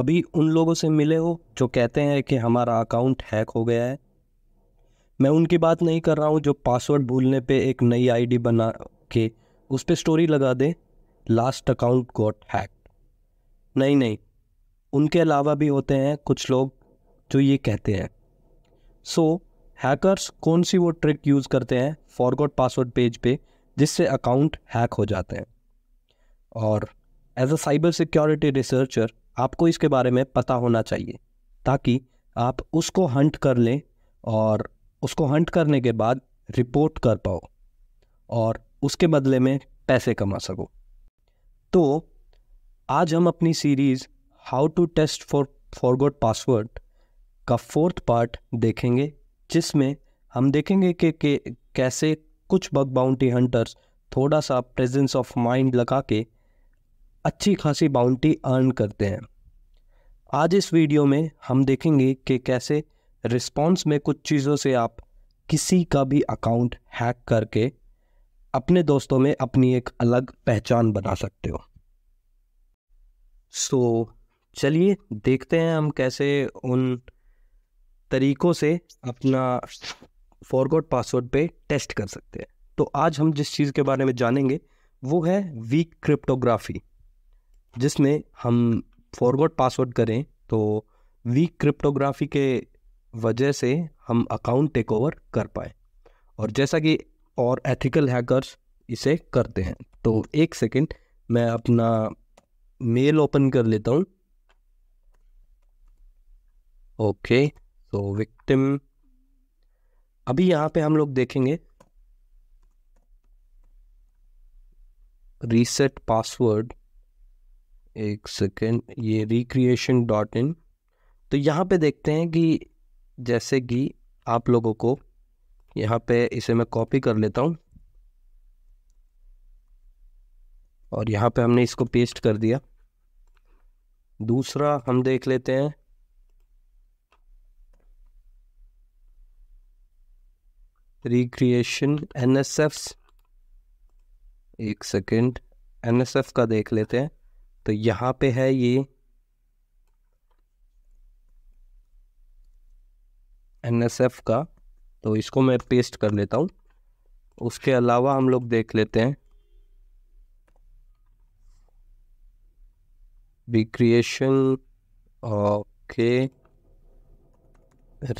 कभी उन लोगों से मिले हो जो कहते हैं कि हमारा अकाउंट हैक हो गया है मैं उनकी बात नहीं कर रहा हूँ जो पासवर्ड भूलने पे एक नई आईडी बना के उस पर स्टोरी लगा दे लास्ट अकाउंट गॉट हैक नहीं नहीं उनके अलावा भी होते हैं कुछ लोग जो ये कहते हैं सो so, हैकर्स कौन सी वो ट्रिक यूज़ करते हैं फॉरगॉट पासवर्ड पेज पे जिससे अकाउंट हैक हो जाते हैं और as a cyber security researcher आपको इसके बारे में पता होना चाहिए ताकि आप उसको हंट कर लें और उसको हंट करने के बाद रिपोर्ट कर पाओ और उसके बदले में पैसे कमा सको तो आज हम अपनी series how to test for forgot password का फोर्थ पार्ट देखेंगे जिसमें हम देखेंगे कि, कि कैसे कुछ बग बाउंटी हंटर्स थोड़ा सा प्रेजेंस ऑफ माइंड लगा के अच्छी खासी बाउंटी अर्न करते हैं आज इस वीडियो में हम देखेंगे कि कैसे रिस्पॉन्स में कुछ चीज़ों से आप किसी का भी अकाउंट हैक करके अपने दोस्तों में अपनी एक अलग पहचान बना सकते हो सो so, चलिए देखते हैं हम कैसे उन तरीकों से अपना फॉरवर्ड पासवर्ड पे टेस्ट कर सकते हैं तो आज हम जिस चीज़ के बारे में जानेंगे वो है वीक क्रिप्टोग्राफी जिसमें हम फॉरवर्ड पासवर्ड करें तो वीक क्रिप्टोग्राफी के वजह से हम अकाउंट टेक ओवर कर पाए और जैसा कि और एथिकल हैकर्स इसे करते हैं तो एक सेकेंड मैं अपना मेल ओपन कर लेता हूँ ओके तो विक्टिम अभी यहाँ पे हम लोग देखेंगे रीसेट पासवर्ड एक सेकेंड ये रिक्रिएशन डॉट इन तो यहाँ पे देखते हैं कि जैसे कि आप लोगों को यहाँ पे इसे मैं कॉपी कर लेता हूँ और यहाँ पे हमने इसको पेस्ट कर दिया दूसरा हम देख लेते हैं रिक्रिएशन एन एस एक सेकेंड एन एस एफ का देख लेते हैं तो यहाँ पे है ये एन एस एफ का तो इसको मैं पेस्ट कर लेता हूँ उसके अलावा हम लोग देख लेते हैं रिक्रिएशन ओके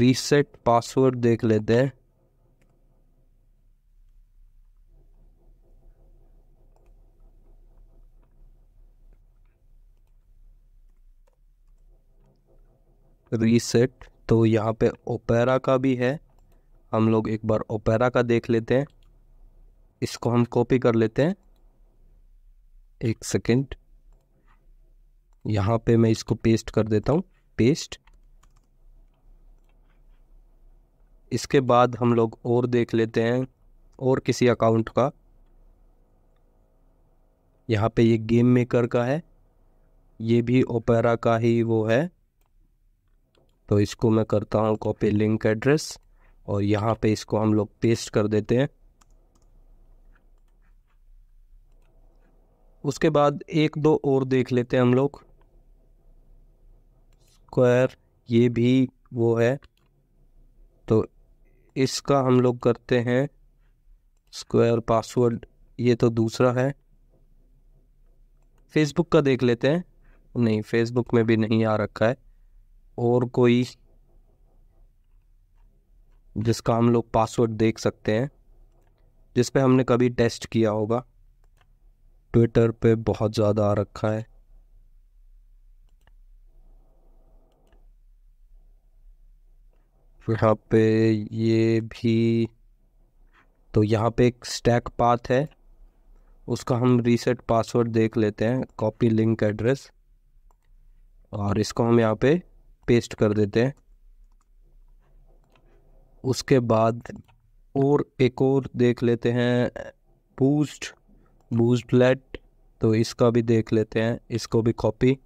रीसेट पासवर्ड देख लेते हैं रीसेट तो यहाँ पे ओपेरा का भी है हम लोग एक बार ओपेरा का देख लेते हैं इसको हम कॉपी कर लेते हैं एक सेकेंड यहाँ पे मैं इसको पेस्ट कर देता हूँ पेस्ट इसके बाद हम लोग और देख लेते हैं और किसी अकाउंट का यहाँ पे ये गेम मेकर का है ये भी ओपेरा का ही वो है तो इसको मैं करता हूँ कॉपी लिंक एड्रेस और यहाँ पे इसको हम लोग पेस्ट कर देते हैं उसके बाद एक दो और देख लेते हैं हम लोग स्क्वायर ये भी वो है तो इसका हम लोग करते हैं स्क्वायर पासवर्ड ये तो दूसरा है फेसबुक का देख लेते हैं नहीं फेसबुक में भी नहीं आ रखा है और कोई जिसका हम लोग पासवर्ड देख सकते हैं जिस पे हमने कभी टेस्ट किया होगा ट्विटर पे बहुत ज़्यादा आ रखा है यहाँ पे ये भी तो यहाँ पे एक स्टैक पाथ है उसका हम रीसेट पासवर्ड देख लेते हैं कॉपी लिंक एड्रेस और इसको हम यहाँ पे पेस्ट कर देते हैं उसके बाद और एक और देख लेते हैं बूस्ट बूस्ट लेट तो इसका भी देख लेते हैं इसको भी कॉपी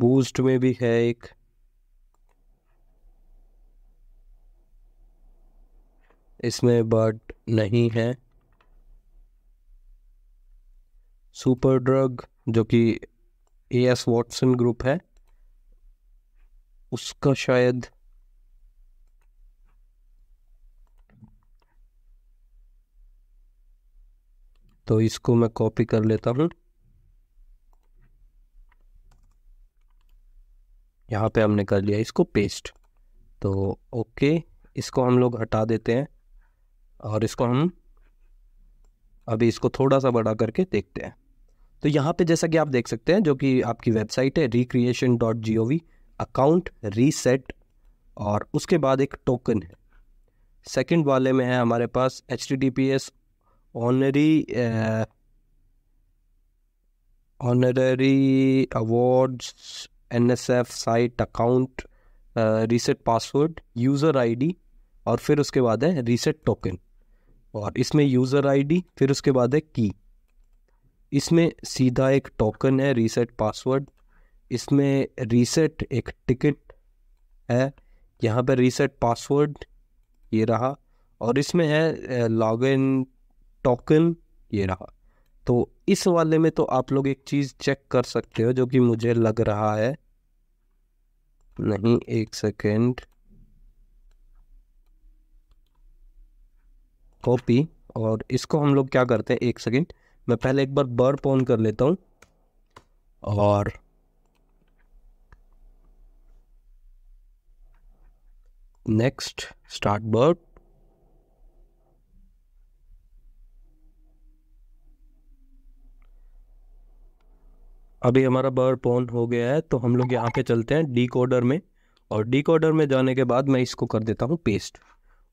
बूस्ट में भी है एक इसमें बट नहीं है सुपर ड्रग जो कि ए एस वॉटसन ग्रुप है उसका शायद तो इसको मैं कॉपी कर लेता हूँ यहाँ पे हमने कर लिया इसको पेस्ट तो ओके इसको हम लोग हटा देते हैं और इसको हम अभी इसको थोड़ा सा बड़ा करके देखते हैं तो यहाँ पे जैसा कि आप देख सकते हैं जो कि आपकी वेबसाइट है recreation dot G O V account reset और उसके बाद एक टोकन है सेकंड वाले में है हमारे पास H T T P S honorary honorary awards N S F site account reset password user I D और फिर उसके बाद है रीसेट टोकन और इसमें यूज़र आईडी फिर उसके बाद है की इसमें सीधा एक टोकन है रीसेट पासवर्ड इसमें रीसेट एक टिकट है यहाँ पर रीसेट पासवर्ड ये रहा और इसमें है लॉगिन टोकन ये रहा तो इस वाले में तो आप लोग एक चीज़ चेक कर सकते हो जो कि मुझे लग रहा है नहीं एक सेकेंड कॉपी और इसको हम लोग क्या करते हैं एक सेकेंड मैं पहले एक बार बर्प ऑन कर लेता हूँ और नेक्स्ट स्टार्ट बर्ड अभी हमारा बर्प ऑन हो गया है तो हम लोग यहाँ पे चलते हैं डी में और डी में जाने के बाद मैं इसको कर देता हूँ पेस्ट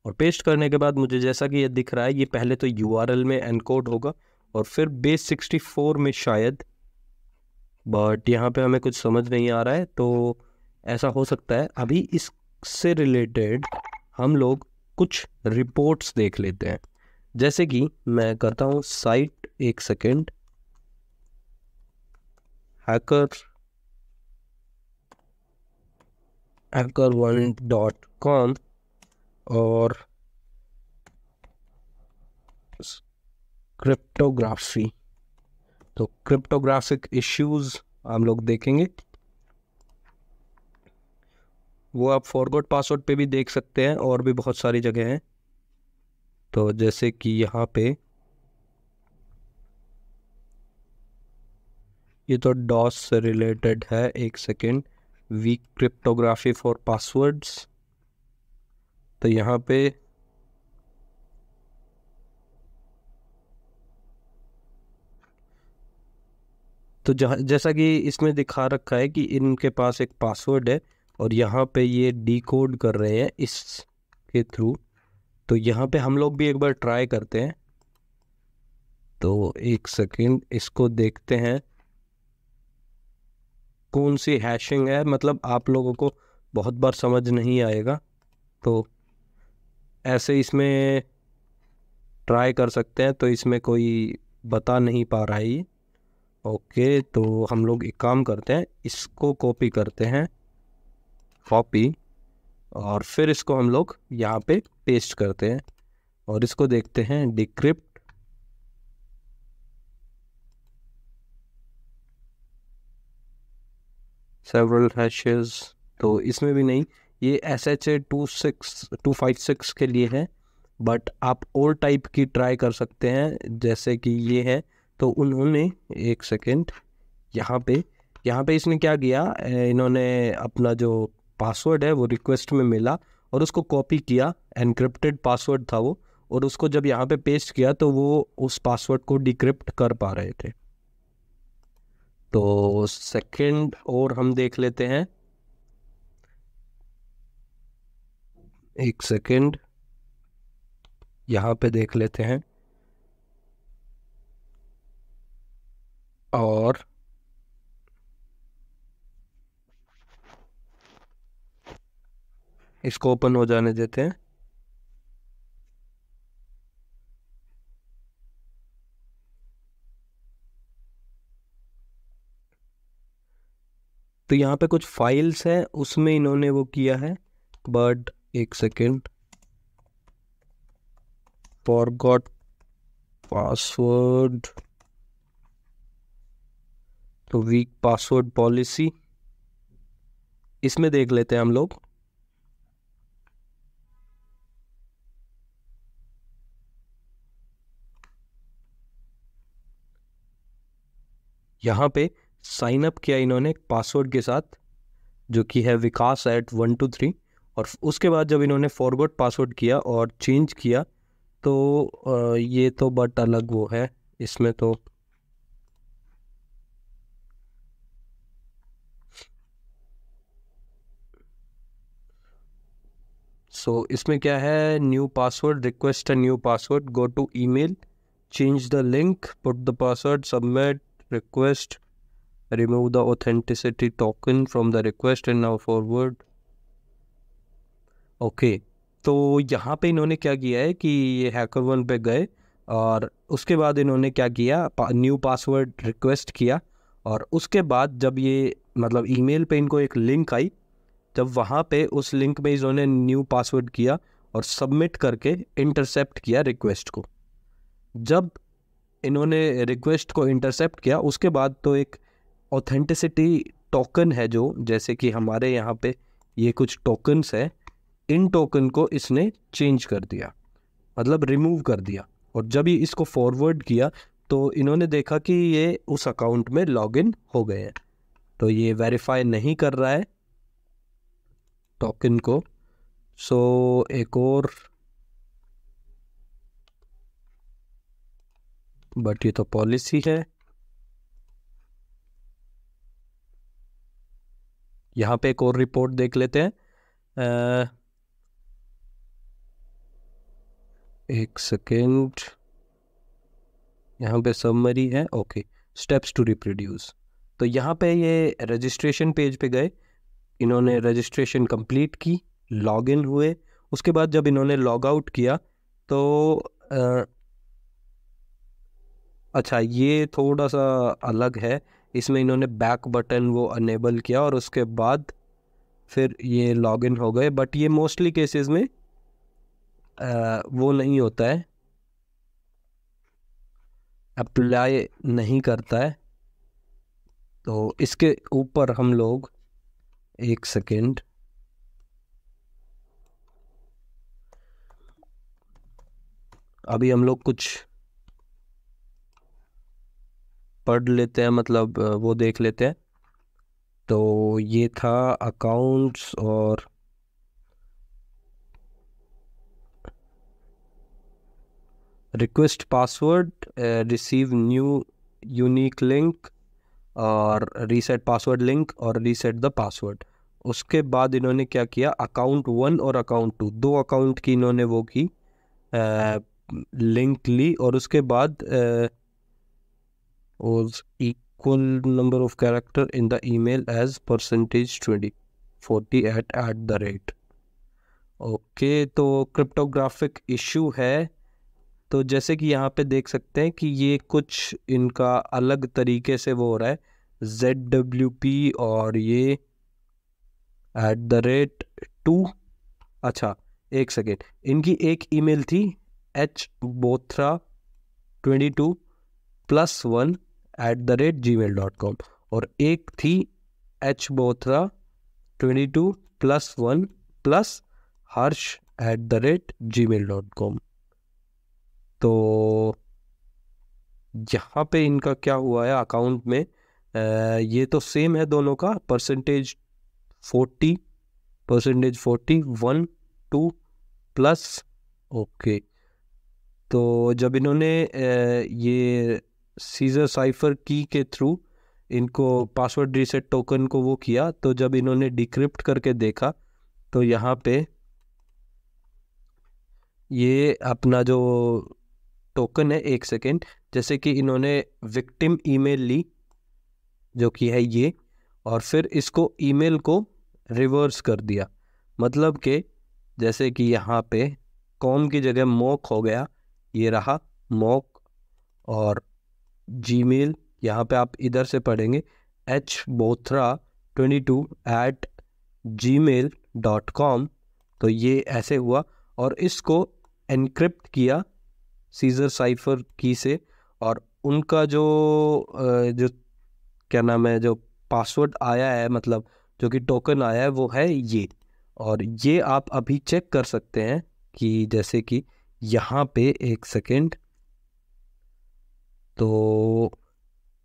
और पेस्ट करने के बाद मुझे जैसा कि ये दिख रहा है ये पहले तो यू में एनकोड होगा और फिर बेस सिक्सटी फोर में शायद बट यहाँ पे हमें कुछ समझ नहीं आ रहा है तो ऐसा हो सकता है अभी इससे रिलेटेड हम लोग कुछ रिपोर्ट्स देख लेते हैं जैसे कि मैं करता हूँ साइट एक second hacker hacker one dot com और क्रिप्टोग्राफी तो क्रिप्टोग्राफिक इश्यूज हम लोग देखेंगे वो आप फॉरवर्ड पासवर्ड पे भी देख सकते हैं और भी बहुत सारी जगह हैं तो जैसे कि यहाँ पे ये तो डॉस से रिलेटेड है एक second week cryptography for passwords तो यहाँ पे तो जैसा कि इसमें दिखा रखा है कि इनके पास एक पासवर्ड है और यहाँ पे ये डीकोड कर रहे हैं इस के थ्रू तो यहाँ पे हम लोग भी एक बार ट्राई करते हैं तो एक सेकेंड इसको देखते हैं कौन सी हैशिंग है मतलब आप लोगों को बहुत बार समझ नहीं आएगा तो ऐसे इसमें ट्राई कर सकते हैं तो इसमें कोई बता नहीं पा रहा है ओके तो हम लोग एक काम करते हैं इसको कॉपी करते हैं कॉपी और फिर इसको हम लोग यहाँ पे पेस्ट करते हैं और इसको देखते हैं डिक्रिप्ट सेवरल हैशेज तो इसमें भी नहीं ये S H A two six two five six के लिए है बट आप और टाइप की ट्राई कर सकते हैं जैसे कि ये है तो उन्होंने एक सेकेंड यहाँ पे यहाँ पे इसने क्या किया इन्होंने अपना जो पासवर्ड है वो रिक्वेस्ट में मिला और उसको कॉपी किया एनक्रिप्टेड पासवर्ड था वो और उसको जब यहाँ पे पेस्ट किया तो वो उस पासवर्ड को डिक्रिप्ट कर पा रहे थे तो सेकंड और हम देख लेते हैं एक सेकेंड यहाँ पे देख लेते हैं और इसको ओपन हो जाने देते हैं तो यहाँ पे कुछ फाइल्स हैं उसमें इन्होंने वो किया है बट एक सेकेंड फॉरगॉट पासवर्ड तो वीक पासवर्ड पॉलिसी इसमें देख लेते हैं हम लोग यहां पे साइन अप किया इन्होंने पासवर्ड के साथ जो कि है Vikas at one two three और उसके बाद जब इन्होंने फॉरवर्ड पासवर्ड किया और चेंज किया तो ये तो बट अलग वो है इसमें तो सो so, इसमें क्या है new password request a new password go to email change the link put the password submit request remove the authenticity token from the request and now forward okay तो यहाँ पे इन्होंने क्या किया है कि ये हैकर वन पे गए और उसके बाद इन्होंने क्या किया पा, न्यू पासवर्ड रिक्वेस्ट किया और उसके बाद जब ये मतलब ईमेल पे इनको एक लिंक आई जब वहाँ पे उस लिंक में इन्होंने न्यू पासवर्ड किया और सबमिट करके इंटरसेप्ट किया रिक्वेस्ट को जब इन्होंने रिक्वेस्ट को इंटरसेप्ट किया उसके बाद तो एक ऑथेंटिसिटी टोकन है जो जैसे कि हमारे यहाँ पे ये कुछ टोकन्स हैं इन टोकन को इसने चेंज कर दिया मतलब रिमूव कर दिया और जब ये इसको फॉरवर्ड किया तो इन्होंने देखा कि ये उस अकाउंट में लॉगिन हो गए हैं तो ये वेरीफाई नहीं कर रहा है टोकन को सो so, एक और बट ये तो पॉलिसी है यहाँ पे एक और रिपोर्ट देख लेते हैं एक सेकेंड यहाँ पे सबमरी है ओके स्टेप्स टू रिप्रोड्यूस तो यहाँ पे ये रजिस्ट्रेशन पेज पे गए इन्होंने रजिस्ट्रेशन कंप्लीट की लॉग इन हुए उसके बाद जब इन्होंने लॉग आउट किया तो आ, अच्छा ये थोड़ा सा अलग है इसमें इन्होंने बैक बटन वो अनेबल किया और उसके बाद फिर ये लॉग इन हो गए बट ये मोस्टली केसेस में वो नहीं होता है अप्लाई नहीं करता है तो इसके ऊपर हम लोग एक सेकेंड अभी हम लोग कुछ पढ़ लेते हैं मतलब वो देख लेते हैं तो ये था अकाउंट्स और request password receive new unique link और रीसेट पासवर्ड लिंक और रीसेट द पासवर्ड उसके बाद इन्होंने क्या किया अकाउंट वन और अकाउंट टू दो अकाउंट की इन्होंने वो की लिंक uh, ली और उसके बाद equal number of character in the email as percentage twenty forty eight at the rate okay तो क्रिप्टोग्राफिक इशू है तो जैसे कि यहाँ पे देख सकते हैं कि ये कुछ इनका अलग तरीके से वो हो रहा है जेड डब्ल्यू पी और ये एट द रेट टू अच्छा एक सेकेंड इनकी एक ईमेल थी H Bothra twenty two plus one at the rate Gmail dot com और एक थी H Bothra twenty two plus one plus Harsh at the rate Gmail dot com तो यहाँ पे इनका क्या हुआ है अकाउंट में आ, ये तो सेम है दोनों का percentage forty percentage forty one two plus okay तो जब इन्होंने ये सीजर साइफर की के थ्रू इनको पासवर्ड रीसेट टोकन को वो किया तो जब इन्होंने डिक्रिप्ट करके देखा तो यहाँ पे ये अपना जो टोकन है एक सेकेंड जैसे कि इन्होंने विक्टिम ईमेल ली जो कि है ये और फिर इसको ईमेल को रिवर्स कर दिया मतलब के जैसे कि यहाँ पे कॉम की जगह मॉक हो गया ये रहा मॉक और जीमेल यहाँ पे आप इधर से पढ़ेंगे H Bothra twenty two at Gmail dot com तो ये ऐसे हुआ और इसको एनक्रिप्ट किया सीज़र साइफर की से और उनका जो जो क्या नाम है जो पासवर्ड आया है मतलब जो कि टोकन आया है वो है ये और ये आप अभी चेक कर सकते हैं कि जैसे कि यहाँ पे एक सेकेंड तो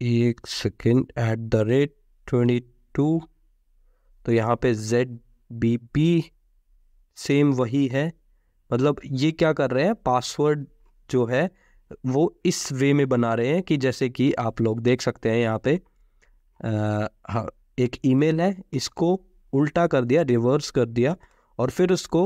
एक second at the rate twenty two तो यहाँ पे जेड बी पी सेम वही है मतलब ये क्या कर रहे हैं पासवर्ड जो है वो इस वे में बना रहे हैं कि जैसे कि आप लोग देख सकते हैं यहाँ पे आ, हाँ, एक ईमेल है इसको उल्टा कर दिया रिवर्स कर दिया और फिर उसको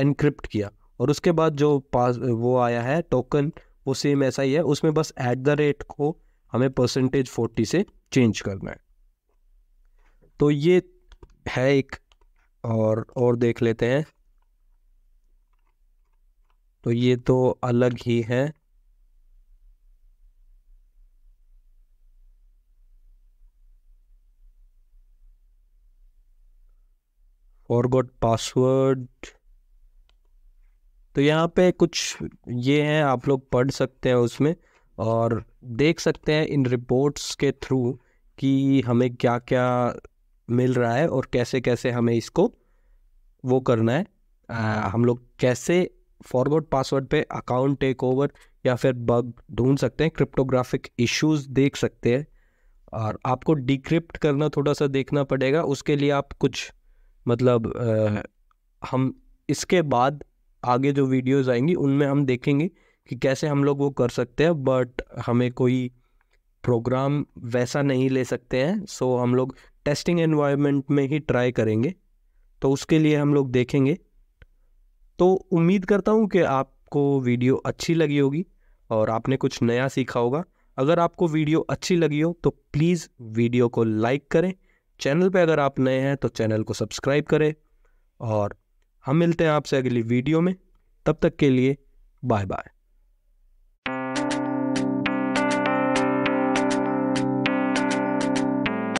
एनक्रिप्ट किया और उसके बाद जो पास वो आया है टोकन वो सेम ऐसा ही है उसमें बस एट द रेट को हमें परसेंटेज फोर्टी से चेंज करना है तो ये है एक और और देख लेते हैं तो ये तो अलग ही है फॉरगॉट पासवर्ड तो यहाँ पे कुछ ये हैं आप लोग पढ़ सकते हैं उसमें और देख सकते हैं इन रिपोर्ट्स के थ्रू कि हमें क्या क्या मिल रहा है और कैसे कैसे हमें इसको वो करना है आ, हम लोग कैसे फॉरवर्ड पासवर्ड पे अकाउंट टेक ओवर या फिर बग ढूंढ सकते हैं क्रिप्टोग्राफिक इश्यूज देख सकते हैं और आपको डिक्रिप्ट करना थोड़ा सा देखना पड़ेगा उसके लिए आप कुछ मतलब आ, हम इसके बाद आगे जो वीडियोस आएंगी उनमें हम देखेंगे कि कैसे हम लोग वो कर सकते हैं बट हमें कोई प्रोग्राम वैसा नहीं ले सकते हैं सो हम लोग टेस्टिंग एनवायरनमेंट में ही ट्राई करेंगे तो उसके लिए हम लोग देखेंगे तो उम्मीद करता हूँ कि आपको वीडियो अच्छी लगी होगी और आपने कुछ नया सीखा होगा अगर आपको वीडियो अच्छी लगी हो तो प्लीज़ वीडियो को लाइक करें चैनल पे अगर आप नए हैं तो चैनल को सब्सक्राइब करें और हम मिलते हैं आपसे अगली वीडियो में तब तक के लिए बाय बाय